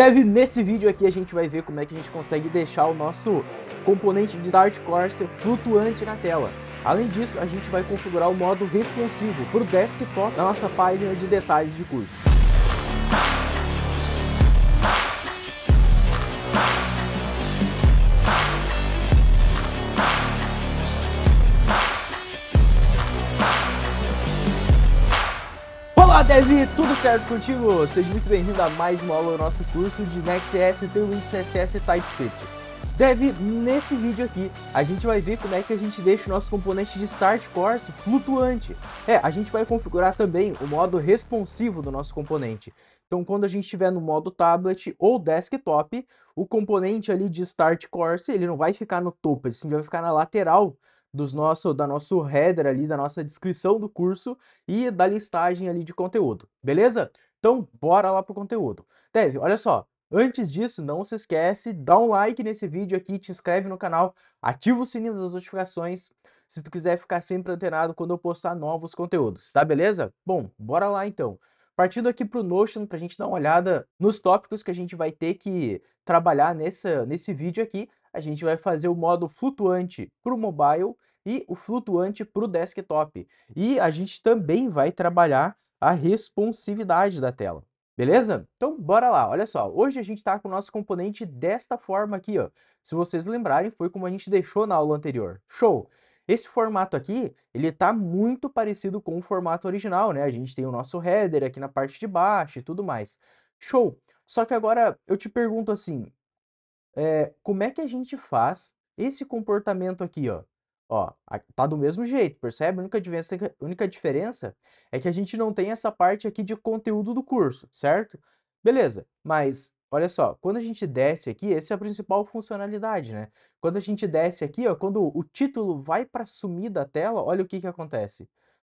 Deve nesse vídeo aqui a gente vai ver como é que a gente consegue deixar o nosso componente de Dart Corsair flutuante na tela. Além disso, a gente vai configurar o modo responsivo para o desktop na nossa página de detalhes de curso. Deve tudo certo contigo? Seja muito bem-vindo a mais uma aula do nosso curso de Next.js, Tailwind, então CSS e TypeScript. Deve, nesse vídeo aqui, a gente vai ver como é que a gente deixa o nosso componente de Start Course flutuante. É, a gente vai configurar também o modo responsivo do nosso componente. Então, quando a gente estiver no modo tablet ou desktop, o componente ali de Start Course, ele não vai ficar no topo, ele sim vai ficar na lateral dos nosso, da nosso header ali, da nossa descrição do curso e da listagem ali de conteúdo, beleza? Então, bora lá pro conteúdo. Dev, olha só, Antes disso, não se esquece, dá um like nesse vídeo aqui, te inscreve no canal, ativa o sininho das notificações, se tu quiser ficar sempre antenado quando eu postar novos conteúdos, tá beleza? Bom, bora lá então. Partindo aqui pro Notion, para a gente dar uma olhada nos tópicos que a gente vai ter que trabalhar nessa, nesse vídeo aqui, a gente vai fazer o modo flutuante para o mobile e o flutuante para o desktop. E a gente também vai trabalhar a responsividade da tela. Beleza? Então bora lá, olha só, hoje a gente está com o nosso componente desta forma aqui, ó. Se vocês lembrarem, foi como a gente deixou na aula anterior. Show! Esse formato aqui, ele está muito parecido com o formato original, né? A gente tem o nosso header aqui na parte de baixo e tudo mais. Show! Só que agora eu te pergunto assim, é, como é que a gente faz esse comportamento aqui, ó. Ó, tá do mesmo jeito, percebe? A única, diferença, a única diferença é que a gente não tem essa parte aqui de conteúdo do curso, certo? Beleza, mas olha só, quando a gente desce aqui, essa é a principal funcionalidade, né? Quando a gente desce aqui, ó, quando o título vai para sumir da tela, olha o que que acontece.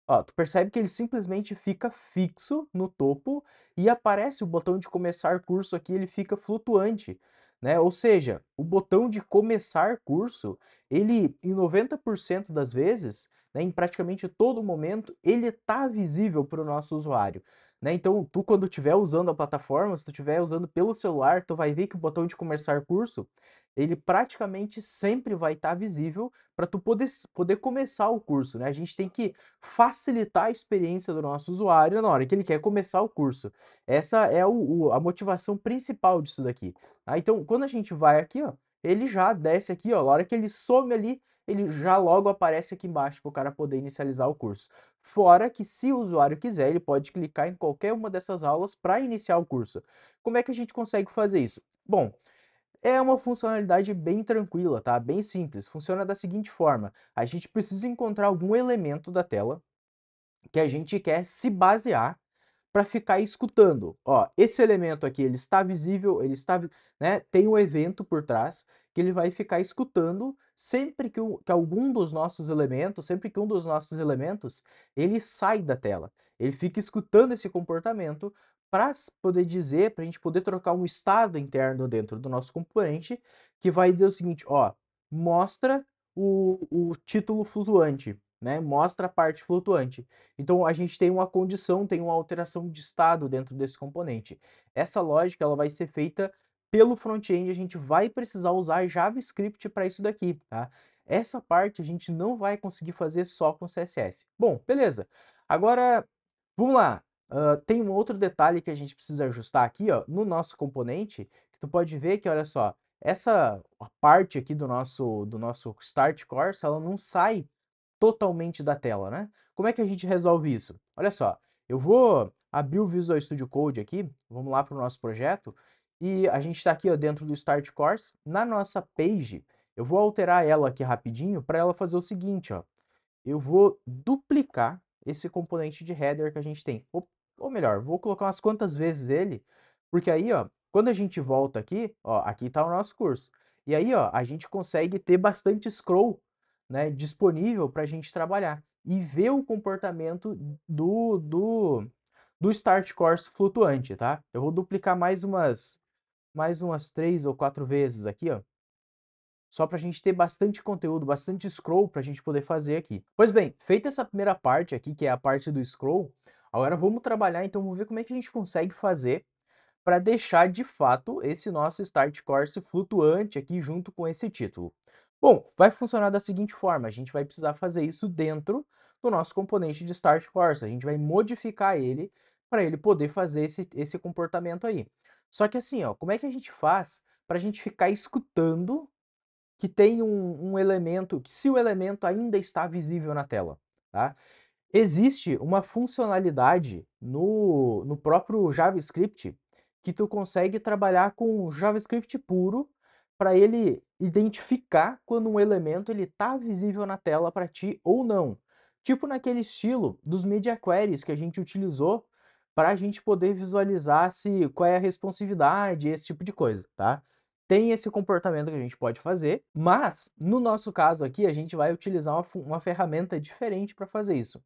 Ó, tu percebe que ele simplesmente fica fixo no topo e aparece o botão de começar curso aqui, ele fica flutuante né? Ou seja, o botão de começar curso, ele em 90% das vezes, né, em praticamente todo momento, ele está visível para o nosso usuário. Né? Então, tu quando estiver usando a plataforma, se tu estiver usando pelo celular, tu vai ver que o botão de começar curso, ele praticamente sempre vai estar tá visível para tu poder, poder começar o curso. Né? A gente tem que facilitar a experiência do nosso usuário na hora que ele quer começar o curso. Essa é o, o a motivação principal disso daqui. Tá? Então, quando a gente vai aqui, ó, ele já desce aqui, ó, na hora que ele some ali, ele já logo aparece aqui embaixo para o cara poder inicializar o curso. Fora que se o usuário quiser, ele pode clicar em qualquer uma dessas aulas para iniciar o curso. Como é que a gente consegue fazer isso? Bom, é uma funcionalidade bem tranquila, tá? Bem simples. Funciona da seguinte forma: a gente precisa encontrar algum elemento da tela que a gente quer se basear para ficar escutando. Ó, esse elemento aqui, ele está visível, ele está, né, tem um evento por trás que ele vai ficar escutando sempre que, o, que algum dos nossos elementos, sempre que um dos nossos elementos, ele sai da tela. Ele fica escutando esse comportamento para poder dizer, para a gente poder trocar um estado interno dentro do nosso componente que vai dizer o seguinte, ó, mostra o, o título flutuante, né? Mostra a parte flutuante. Então a gente tem uma condição, tem uma alteração de estado dentro desse componente. Essa lógica ela vai ser feita pelo front-end, a gente vai precisar usar JavaScript para isso daqui, tá? Essa parte a gente não vai conseguir fazer só com CSS. Bom, beleza. Agora, vamos lá. Uh, tem um outro detalhe que a gente precisa ajustar aqui, ó, no nosso componente, que tu pode ver que, olha só, essa parte aqui do nosso, do nosso Start Course, ela não sai totalmente da tela, né? Como é que a gente resolve isso? Olha só, eu vou abrir o Visual Studio Code aqui, vamos lá para o nosso projeto, e a gente está aqui ó, dentro do Start Course. Na nossa page, eu vou alterar ela aqui rapidinho para ela fazer o seguinte, ó. Eu vou duplicar esse componente de header que a gente tem. Ou, ou melhor, vou colocar umas quantas vezes ele, porque aí, ó, quando a gente volta aqui, ó, aqui está o nosso curso. E aí, ó, a gente consegue ter bastante scroll né, disponível para a gente trabalhar e ver o comportamento do, do, do start course flutuante, tá? Eu vou duplicar mais umas, mais umas três ou quatro vezes aqui, ó. Só para a gente ter bastante conteúdo, bastante scroll para a gente poder fazer aqui. Pois bem, feita essa primeira parte aqui, que é a parte do scroll, agora vamos trabalhar, então vamos ver como é que a gente consegue fazer para deixar de fato esse nosso start course flutuante aqui junto com esse título. Bom, vai funcionar da seguinte forma, a gente vai precisar fazer isso dentro do nosso componente de Start Course, a gente vai modificar ele para ele poder fazer esse, esse comportamento aí. Só que assim, ó, como é que a gente faz para a gente ficar escutando que tem um, um elemento, que se o elemento ainda está visível na tela, tá? Existe uma funcionalidade no, no próprio JavaScript que tu consegue trabalhar com JavaScript puro para ele identificar quando um elemento ele tá visível na tela para ti ou não. Tipo naquele estilo dos media queries que a gente utilizou para a gente poder visualizar se qual é a responsividade, esse tipo de coisa, tá? Tem esse comportamento que a gente pode fazer, mas no nosso caso aqui a gente vai utilizar uma, uma ferramenta diferente para fazer isso,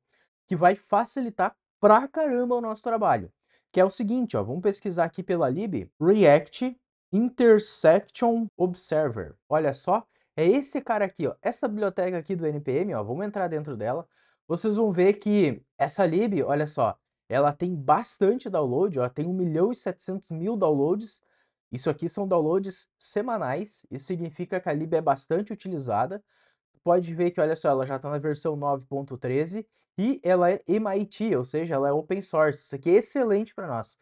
que vai facilitar pra caramba o nosso trabalho, que é o seguinte, ó, vamos pesquisar aqui pela lib React Intersection Observer. Olha só, é esse cara aqui, ó. Essa biblioteca aqui do NPM, ó, vamos entrar dentro dela. Vocês vão ver que essa lib, olha só, ela tem bastante download, ó, tem 1 milhão e 700 mil downloads. Isso aqui são downloads semanais, isso significa que a lib é bastante utilizada. Pode ver que, olha só, ela já está na versão 9.13 e ela é MIT, ou seja, ela é open source. Isso aqui é excelente para nós.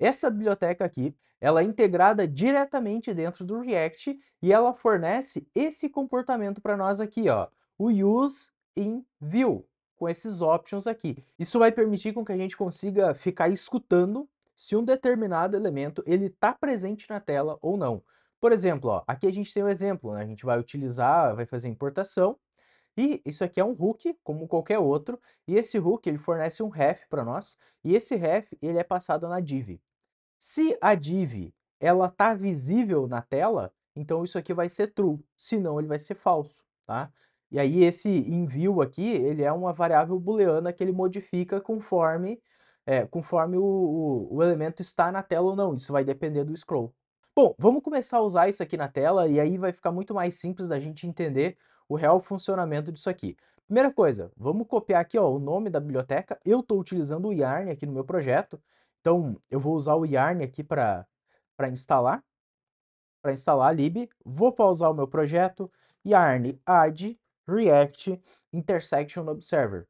Essa biblioteca aqui, ela é integrada diretamente dentro do React e ela fornece esse comportamento para nós aqui, ó, o use in view, com esses options aqui. Isso vai permitir com que a gente consiga ficar escutando se um determinado elemento ele está presente na tela ou não. Por exemplo, ó, aqui a gente tem um exemplo, né? a gente vai utilizar, vai fazer importação, e isso aqui é um hook, como qualquer outro, e esse hook ele fornece um ref para nós, e esse ref ele é passado na div. Se a div ela tá visível na tela, então isso aqui vai ser true, senão ele vai ser falso, tá? E aí esse envio aqui, ele é uma variável booleana que ele modifica conforme, é, conforme o, o, o elemento está na tela ou não, isso vai depender do scroll. Bom, vamos começar a usar isso aqui na tela e aí vai ficar muito mais simples da gente entender o real funcionamento disso aqui. Primeira coisa, vamos copiar aqui ó, o nome da biblioteca, eu estou utilizando o Yarn aqui no meu projeto, então, eu vou usar o Yarn aqui para instalar. Para instalar a lib, vou pausar o meu projeto, Yarn add React Intersection Observer.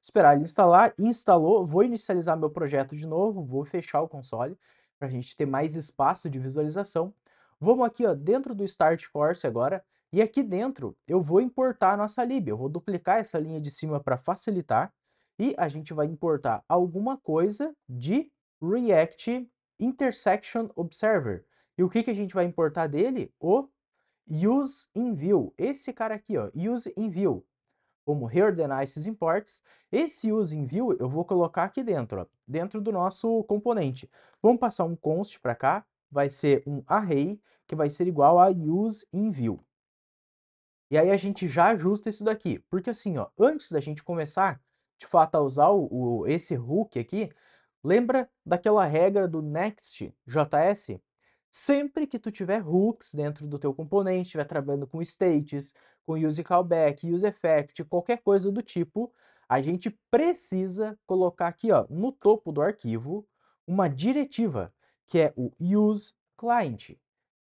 Esperar ele instalar, instalou, vou inicializar meu projeto de novo, vou fechar o console para a gente ter mais espaço de visualização. Vamos aqui ó, dentro do Start Course agora, e aqui dentro eu vou importar a nossa lib, eu vou duplicar essa linha de cima para facilitar, e a gente vai importar alguma coisa de React Intersection Observer. E o que, que a gente vai importar dele? O useInView Esse cara aqui, ó, useInView Vamos reordenar esses imports. Esse useInView eu vou colocar aqui dentro, ó, dentro do nosso componente. Vamos passar um const para cá, vai ser um array que vai ser igual a useInView E aí a gente já ajusta isso daqui, porque assim, ó, antes da gente começar de fato a usar o, o esse hook aqui, Lembra daquela regra do Next.js? Sempre que tu tiver hooks dentro do teu componente, estiver trabalhando com states, com use callback, use effect, qualquer coisa do tipo, a gente precisa colocar aqui ó, no topo do arquivo uma diretiva, que é o use client.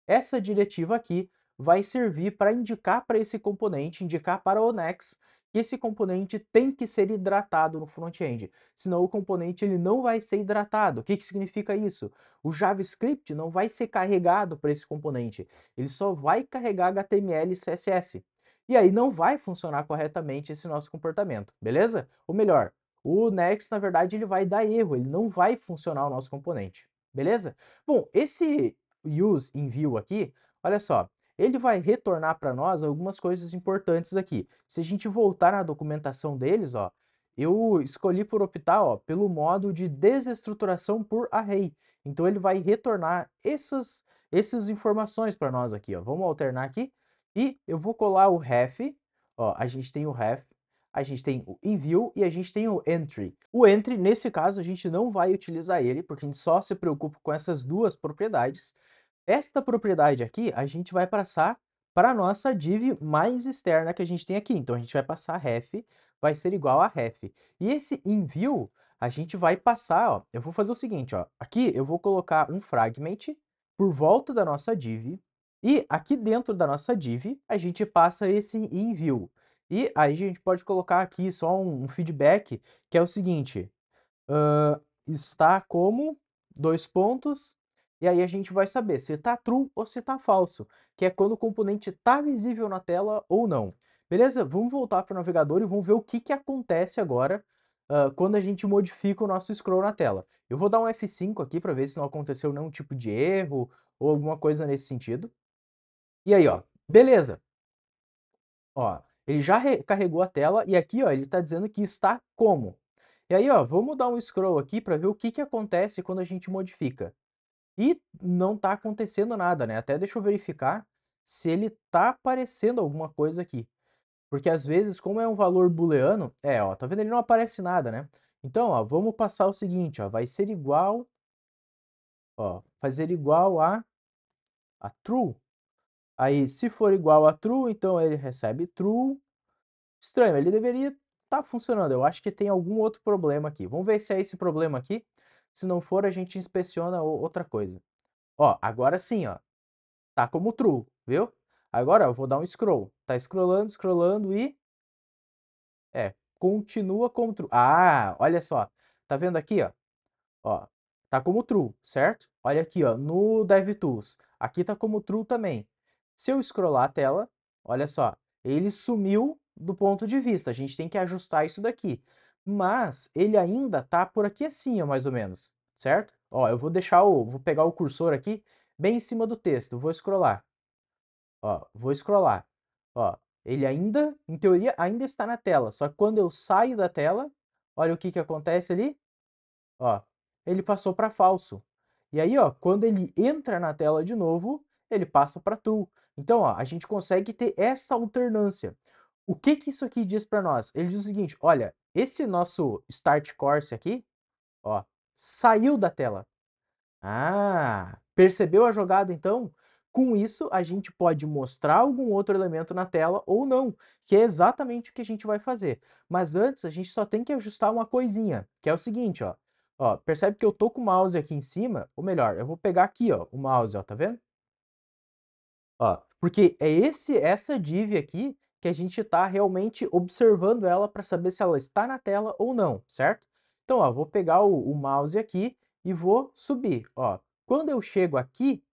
Essa diretiva aqui vai servir para indicar para esse componente, indicar para o Next que esse componente tem que ser hidratado no front-end, senão o componente ele não vai ser hidratado. O que, que significa isso? O JavaScript não vai ser carregado para esse componente, ele só vai carregar HTML e CSS. E aí não vai funcionar corretamente esse nosso comportamento, beleza? Ou melhor, o Next, na verdade, ele vai dar erro, ele não vai funcionar o nosso componente, beleza? Bom, esse use envio aqui, olha só, ele vai retornar para nós algumas coisas importantes aqui. Se a gente voltar na documentação deles, ó, eu escolhi por optar ó, pelo modo de desestruturação por array. Então ele vai retornar essas, essas informações para nós aqui. Ó. Vamos alternar aqui. E eu vou colar o ref. Ó, a gente tem o ref, a gente tem o envio e a gente tem o entry. O entry, nesse caso, a gente não vai utilizar ele, porque a gente só se preocupa com essas duas propriedades. Esta propriedade aqui, a gente vai passar para a nossa div mais externa que a gente tem aqui. Então, a gente vai passar ref, vai ser igual a ref. E esse envio, a gente vai passar, ó, eu vou fazer o seguinte, ó, aqui eu vou colocar um fragment por volta da nossa div, e aqui dentro da nossa div, a gente passa esse envio. E aí a gente pode colocar aqui só um, um feedback, que é o seguinte, uh, está como, dois pontos, e aí a gente vai saber se está true ou se está falso, que é quando o componente está visível na tela ou não. Beleza? Vamos voltar para o navegador e vamos ver o que, que acontece agora uh, quando a gente modifica o nosso scroll na tela. Eu vou dar um F5 aqui para ver se não aconteceu nenhum tipo de erro ou alguma coisa nesse sentido. E aí, ó, beleza. Ó, ele já carregou a tela e aqui, ó, ele está dizendo que está como. E aí, ó, vamos dar um scroll aqui para ver o que, que acontece quando a gente modifica. E não tá acontecendo nada, né? Até deixa eu verificar se ele tá aparecendo alguma coisa aqui. Porque às vezes, como é um valor booleano, é, ó, tá vendo? Ele não aparece nada, né? Então, ó, vamos passar o seguinte, ó, vai ser igual, ó, fazer igual a, a true. Aí, se for igual a true, então ele recebe true. Estranho, ele deveria estar tá funcionando. Eu acho que tem algum outro problema aqui. Vamos ver se é esse problema aqui. Se não for, a gente inspeciona outra coisa. Ó, agora sim, ó. Tá como true, viu? Agora eu vou dar um scroll. Tá scrollando, scrollando e... É, continua como true. Ah, olha só. Tá vendo aqui, ó? Ó, tá como true, certo? Olha aqui, ó, no DevTools. Aqui tá como true também. Se eu scrollar a tela, olha só, ele sumiu do ponto de vista. A gente tem que ajustar isso daqui mas ele ainda tá por aqui assim, mais ou menos, certo? Ó, eu vou deixar o, vou pegar o cursor aqui bem em cima do texto, vou scrollar. Ó, vou scrollar. Ó, ele ainda, em teoria, ainda está na tela, só que quando eu saio da tela, olha o que que acontece ali? Ó, ele passou para falso. E aí, ó, quando ele entra na tela de novo, ele passa para true. Então, ó, a gente consegue ter essa alternância. O que que isso aqui diz para nós? Ele diz o seguinte, olha, esse nosso Start Course aqui, ó, saiu da tela. Ah, percebeu a jogada então? Com isso, a gente pode mostrar algum outro elemento na tela ou não, que é exatamente o que a gente vai fazer. Mas antes, a gente só tem que ajustar uma coisinha, que é o seguinte, ó. Ó, percebe que eu tô com o mouse aqui em cima, ou melhor, eu vou pegar aqui, ó, o mouse, ó, tá vendo? Ó, porque é esse, essa div aqui que a gente está realmente observando ela para saber se ela está na tela ou não, certo? Então, ó, vou pegar o, o mouse aqui e vou subir. Ó. Quando eu chego aqui,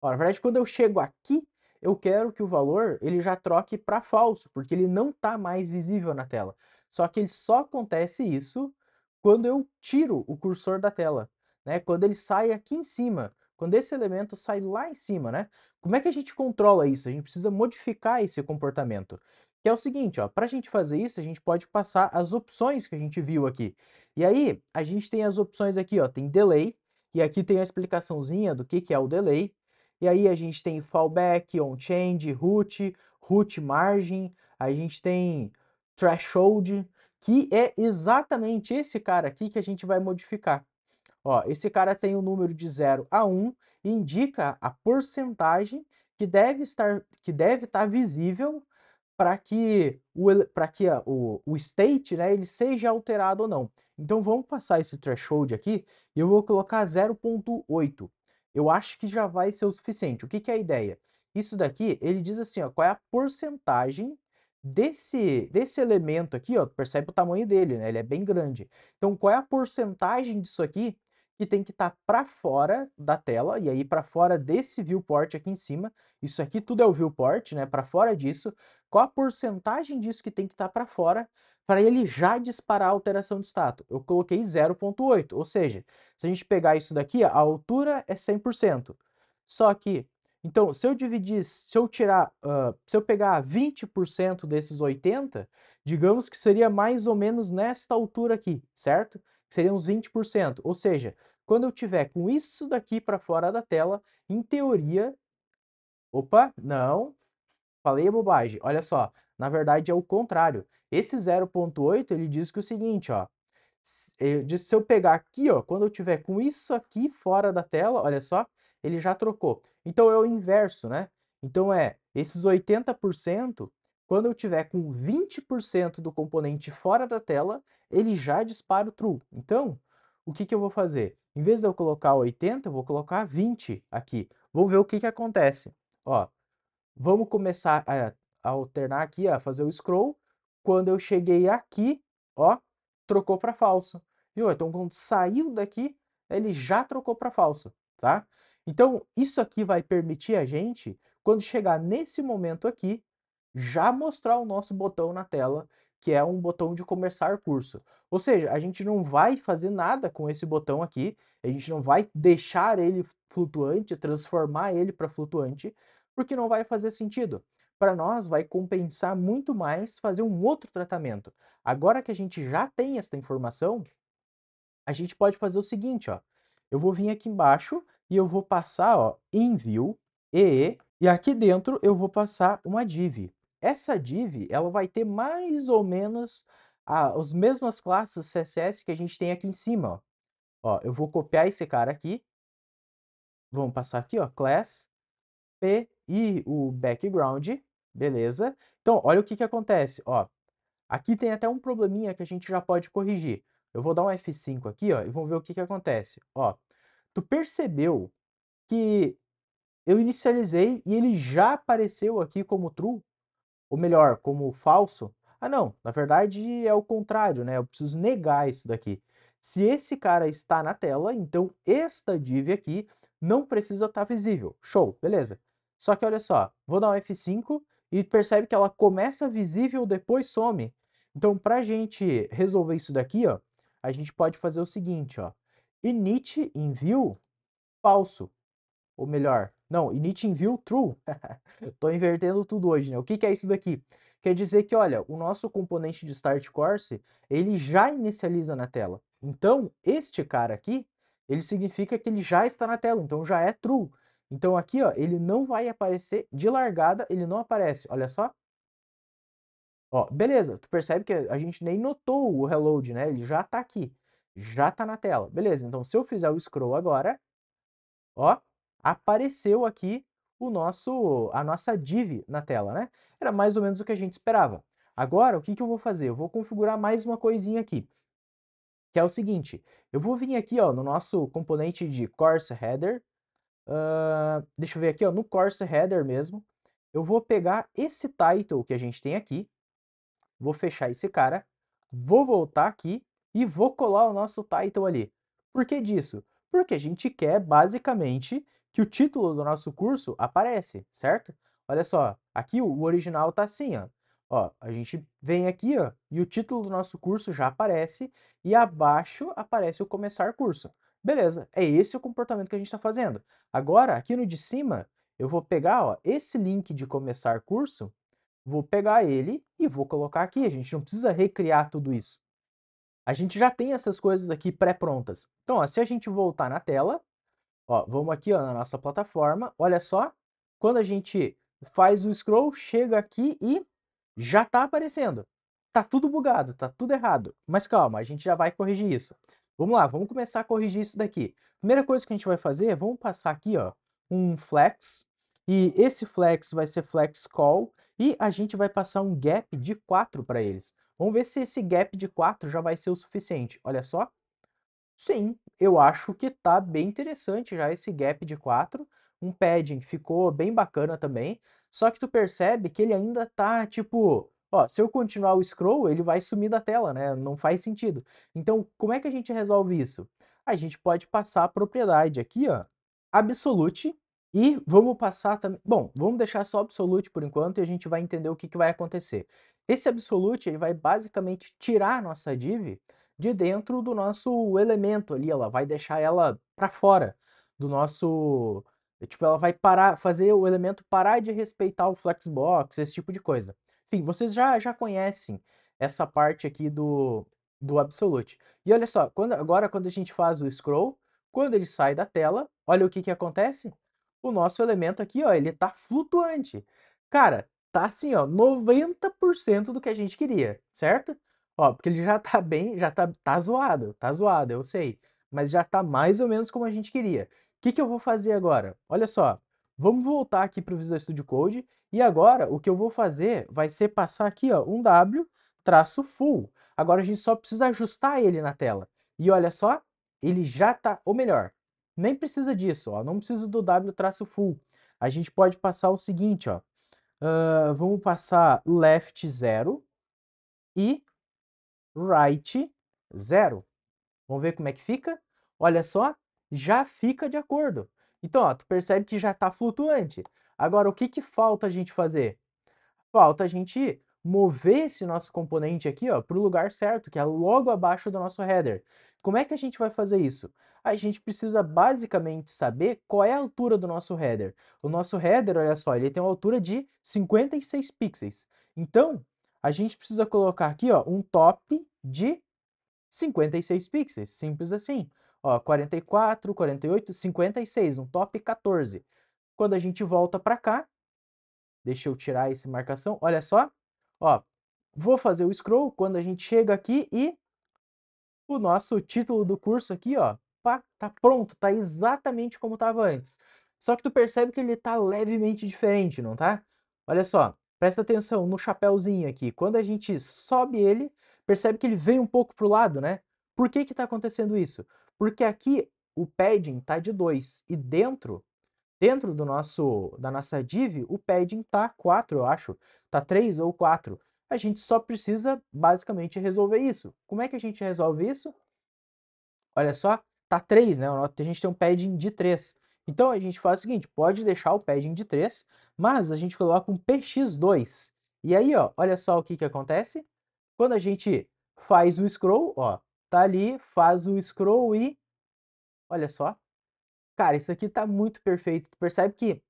ó, na verdade, quando eu chego aqui, eu quero que o valor ele já troque para falso, porque ele não está mais visível na tela. Só que ele só acontece isso quando eu tiro o cursor da tela, né? quando ele sai aqui em cima. Quando esse elemento sai lá em cima, né? Como é que a gente controla isso? A gente precisa modificar esse comportamento. Que é o seguinte, ó, para a gente fazer isso, a gente pode passar as opções que a gente viu aqui. E aí, a gente tem as opções aqui, ó, tem delay, e aqui tem a explicaçãozinha do que, que é o delay. E aí a gente tem fallback, on-change, root, root margin, a gente tem threshold, que é exatamente esse cara aqui que a gente vai modificar. Ó, esse cara tem o um número de 0 a 1 um, e indica a porcentagem que deve estar que deve estar tá visível para que o para que a, o, o state, né, ele seja alterado ou não. Então vamos passar esse threshold aqui e eu vou colocar 0.8. Eu acho que já vai ser o suficiente. O que, que é a ideia? Isso daqui, ele diz assim, ó, qual é a porcentagem desse, desse elemento aqui, ó, percebe o tamanho dele, né? Ele é bem grande. Então, qual é a porcentagem disso aqui que tem que estar tá para fora da tela, e aí para fora desse viewport aqui em cima, isso aqui tudo é o viewport, né, para fora disso, qual a porcentagem disso que tem que estar tá para fora para ele já disparar a alteração de status? Eu coloquei 0.8, ou seja, se a gente pegar isso daqui, a altura é 100%. Só que, então, se eu dividir, se eu tirar, uh, se eu pegar 20% desses 80, digamos que seria mais ou menos nesta altura aqui, certo? seriam os 20%. Ou seja, quando eu tiver com isso daqui para fora da tela, em teoria... Opa, não, falei a bobagem. Olha só, na verdade é o contrário. Esse 0.8, ele diz que é o seguinte, ó. Diz, se eu pegar aqui, ó, quando eu tiver com isso aqui fora da tela, olha só, ele já trocou. Então é o inverso, né? Então é, esses 80% quando eu tiver com 20% do componente fora da tela, ele já dispara o true. Então, o que, que eu vou fazer? Em vez de eu colocar 80, eu vou colocar 20 aqui. Vamos ver o que, que acontece. Ó, vamos começar a, a alternar aqui, a fazer o scroll. Quando eu cheguei aqui, ó, trocou para falso. Viu? Então, quando saiu daqui, ele já trocou para falso, tá? Então, isso aqui vai permitir a gente, quando chegar nesse momento aqui, já mostrar o nosso botão na tela, que é um botão de começar curso. Ou seja, a gente não vai fazer nada com esse botão aqui, a gente não vai deixar ele flutuante, transformar ele para flutuante, porque não vai fazer sentido. Para nós vai compensar muito mais fazer um outro tratamento. Agora que a gente já tem esta informação, a gente pode fazer o seguinte, ó. Eu vou vir aqui embaixo e eu vou passar, ó, envio, e, e aqui dentro eu vou passar uma div. Essa div, ela vai ter mais ou menos ah, as mesmas classes CSS que a gente tem aqui em cima, ó. Ó, eu vou copiar esse cara aqui. Vamos passar aqui, ó, class, p e o background, beleza? Então, olha o que que acontece, ó. Aqui tem até um probleminha que a gente já pode corrigir. Eu vou dar um F5 aqui, ó, e vamos ver o que que acontece. Ó, tu percebeu que eu inicializei e ele já apareceu aqui como true? ou melhor, como falso, ah não, na verdade é o contrário, né? Eu preciso negar isso daqui. Se esse cara está na tela, então esta div aqui não precisa estar tá visível. Show, beleza. Só que olha só, vou dar um F5 e percebe que ela começa visível, depois some. Então, para a gente resolver isso daqui, ó, a gente pode fazer o seguinte, ó, init envio view falso, ou melhor, não, init in view true. Estou invertendo tudo hoje, né? O que, que é isso daqui? Quer dizer que, olha, o nosso componente de start course, ele já inicializa na tela. Então, este cara aqui, ele significa que ele já está na tela, então já é true. Então aqui, ó, ele não vai aparecer de largada, ele não aparece, olha só. Ó, beleza, tu percebe que a gente nem notou o reload, né? Ele já está aqui, já está na tela. Beleza, então se eu fizer o scroll agora, ó, apareceu aqui o nosso, a nossa div na tela, né? Era mais ou menos o que a gente esperava. Agora, o que, que eu vou fazer? Eu vou configurar mais uma coisinha aqui, que é o seguinte. Eu vou vir aqui ó, no nosso componente de course header. Uh, deixa eu ver aqui ó, no course header mesmo. Eu vou pegar esse title que a gente tem aqui. Vou fechar esse cara. Vou voltar aqui e vou colar o nosso title ali. Por que disso? Porque a gente quer, basicamente, que o título do nosso curso aparece, certo? Olha só, aqui o original está assim, ó. Ó, a gente vem aqui, ó, e o título do nosso curso já aparece, e abaixo aparece o começar curso. Beleza, é esse o comportamento que a gente está fazendo. Agora, aqui no de cima, eu vou pegar ó, esse link de começar curso, vou pegar ele e vou colocar aqui. A gente não precisa recriar tudo isso. A gente já tem essas coisas aqui pré-prontas. Então, ó, se a gente voltar na tela, Ó, vamos aqui ó, na nossa plataforma, olha só, quando a gente faz o scroll, chega aqui e já está aparecendo. Tá tudo bugado, tá tudo errado. Mas calma, a gente já vai corrigir isso. Vamos lá, vamos começar a corrigir isso daqui. Primeira coisa que a gente vai fazer, vamos passar aqui ó, um flex, e esse flex vai ser flex call, e a gente vai passar um gap de 4 para eles. Vamos ver se esse gap de 4 já vai ser o suficiente. Olha só. Sim, eu acho que tá bem interessante já esse gap de 4. Um padding ficou bem bacana também. Só que tu percebe que ele ainda tá, tipo... Ó, se eu continuar o scroll, ele vai sumir da tela, né? Não faz sentido. Então, como é que a gente resolve isso? A gente pode passar a propriedade aqui, ó. Absolute, e vamos passar também... Bom, vamos deixar só absolute por enquanto e a gente vai entender o que, que vai acontecer. Esse absolute ele vai basicamente tirar a nossa div de dentro do nosso elemento ali, ela vai deixar ela para fora do nosso, eh, tipo, ela vai parar, fazer o elemento parar de respeitar o flexbox, esse tipo de coisa. Enfim, vocês já já conhecem essa parte aqui do do absolute. E olha só, quando, agora quando a gente faz o scroll, quando ele sai da tela, olha o que que acontece? O nosso elemento aqui, ó, ele tá flutuante. Cara, tá assim, ó, 90% do que a gente queria, certo? Ó, porque ele já tá bem, já tá, tá zoado, tá zoado, eu sei. Mas já tá mais ou menos como a gente queria. O que, que eu vou fazer agora? Olha só, vamos voltar aqui para o Visual Studio Code e agora o que eu vou fazer vai ser passar aqui ó, um W traço full. Agora a gente só precisa ajustar ele na tela. E olha só, ele já tá, ou melhor, nem precisa disso, ó, não precisa do W traço full. A gente pode passar o seguinte, ó, uh, vamos passar left 0 e write 0. Vamos ver como é que fica? Olha só, já fica de acordo. Então, ó, tu percebe que já está flutuante. Agora, o que, que falta a gente fazer? Falta a gente mover esse nosso componente aqui para o lugar certo, que é logo abaixo do nosso header. Como é que a gente vai fazer isso? A gente precisa basicamente saber qual é a altura do nosso header. O nosso header, olha só, ele tem uma altura de 56 pixels. Então, a gente precisa colocar aqui ó, um top de 56 pixels, simples assim. Ó, 44, 48, 56, um top 14. Quando a gente volta para cá, deixa eu tirar essa marcação, olha só, ó, vou fazer o scroll quando a gente chega aqui e o nosso título do curso aqui, ó, pá, tá pronto, tá exatamente como estava antes. Só que tu percebe que ele tá levemente diferente, não tá? Olha só, Presta atenção no chapéuzinho aqui. Quando a gente sobe ele, percebe que ele vem um pouco para o lado, né? Por que que está acontecendo isso? Porque aqui o padding está de 2 e dentro dentro do nosso da nossa div, o padding está 4, eu acho, Está 3 ou 4. A gente só precisa basicamente resolver isso. Como é que a gente resolve isso? Olha só, está 3, né? A gente tem um padding de 3. Então a gente faz o seguinte, pode deixar o padding de 3, mas a gente coloca um PX2. E aí, ó, olha só o que, que acontece. Quando a gente faz o scroll, ó, tá ali, faz o scroll e... Olha só. Cara, isso aqui tá muito perfeito. Tu percebe que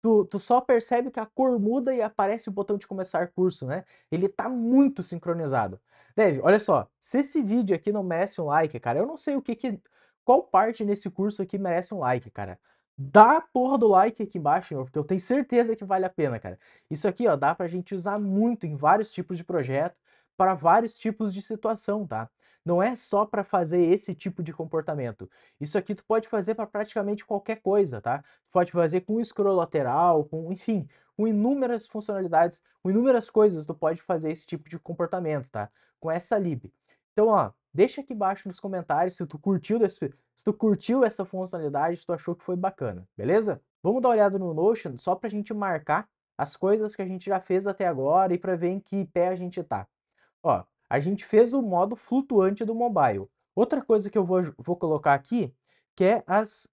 Tu, tu, só percebe que a cor muda e aparece o botão de começar curso, né? Ele tá muito sincronizado. Deve, olha só, se esse vídeo aqui não merece um like, cara, eu não sei o que que, qual parte nesse curso aqui merece um like, cara? Dá a porra do like aqui embaixo, meu, porque eu tenho certeza que vale a pena, cara. Isso aqui, ó, dá pra gente usar muito em vários tipos de projeto, para vários tipos de situação, tá? Não é só para fazer esse tipo de comportamento. Isso aqui tu pode fazer para praticamente qualquer coisa, tá? Tu pode fazer com scroll lateral, com, enfim, com inúmeras funcionalidades, com inúmeras coisas tu pode fazer esse tipo de comportamento, tá? Com essa lib. Então, ó, Deixa aqui embaixo nos comentários se tu curtiu desse, se tu curtiu essa funcionalidade, se tu achou que foi bacana, beleza? Vamos dar uma olhada no Notion só para a gente marcar as coisas que a gente já fez até agora e para ver em que pé a gente tá. Ó, a gente fez o modo flutuante do mobile. Outra coisa que eu vou, vou colocar aqui, que é as,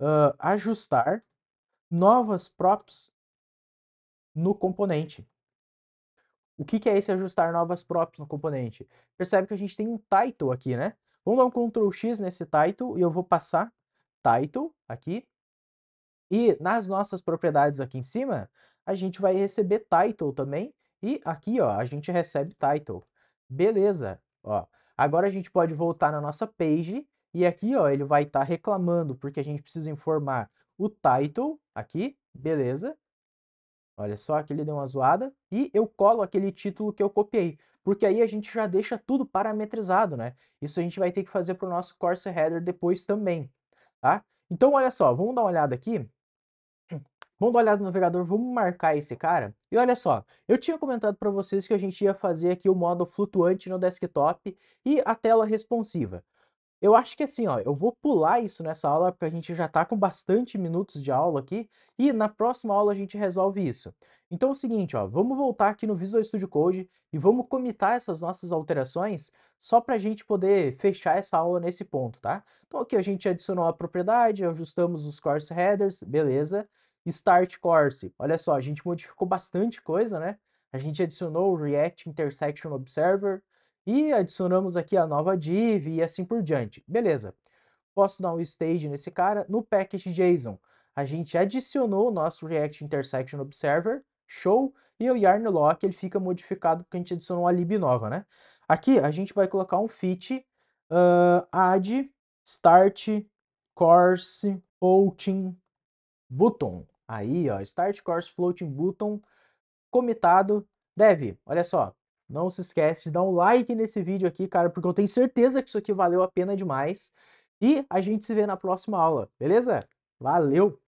uh, ajustar novas props no componente. O que, que é esse ajustar novas props no componente? Percebe que a gente tem um title aqui, né? Vamos dar um Ctrl X nesse title e eu vou passar title aqui. E nas nossas propriedades aqui em cima, a gente vai receber title também. E aqui, ó, a gente recebe title. Beleza, ó. Agora a gente pode voltar na nossa page e aqui, ó, ele vai estar tá reclamando porque a gente precisa informar o title aqui, beleza. Olha só que ele deu uma zoada. E eu colo aquele título que eu copiei. Porque aí a gente já deixa tudo parametrizado, né? Isso a gente vai ter que fazer para o nosso course Header depois também, tá? Então, olha só, vamos dar uma olhada aqui. Vamos dar uma olhada no navegador, vamos marcar esse cara. E olha só, eu tinha comentado para vocês que a gente ia fazer aqui o modo flutuante no desktop e a tela responsiva. Eu acho que assim, ó, eu vou pular isso nessa aula porque a gente já tá com bastante minutos de aula aqui e na próxima aula a gente resolve isso. Então é o seguinte, ó, vamos voltar aqui no Visual Studio Code e vamos comitar essas nossas alterações só para a gente poder fechar essa aula nesse ponto, tá? Então aqui a gente adicionou a propriedade, ajustamos os course headers, beleza. Start course, olha só, a gente modificou bastante coisa, né? A gente adicionou o React Intersection Observer, e adicionamos aqui a nova div e assim por diante. Beleza. Posso dar um stage nesse cara. No package JSON, a gente adicionou o nosso React Intersection Observer, show, e o yarn lock ele fica modificado porque a gente adicionou uma lib nova, né? Aqui a gente vai colocar um fit uh, ah, add start course floating button. Aí, ó, start course floating button comitado dev. Olha só, não se esquece de dar um like nesse vídeo aqui, cara, porque eu tenho certeza que isso aqui valeu a pena demais. E a gente se vê na próxima aula, beleza? Valeu!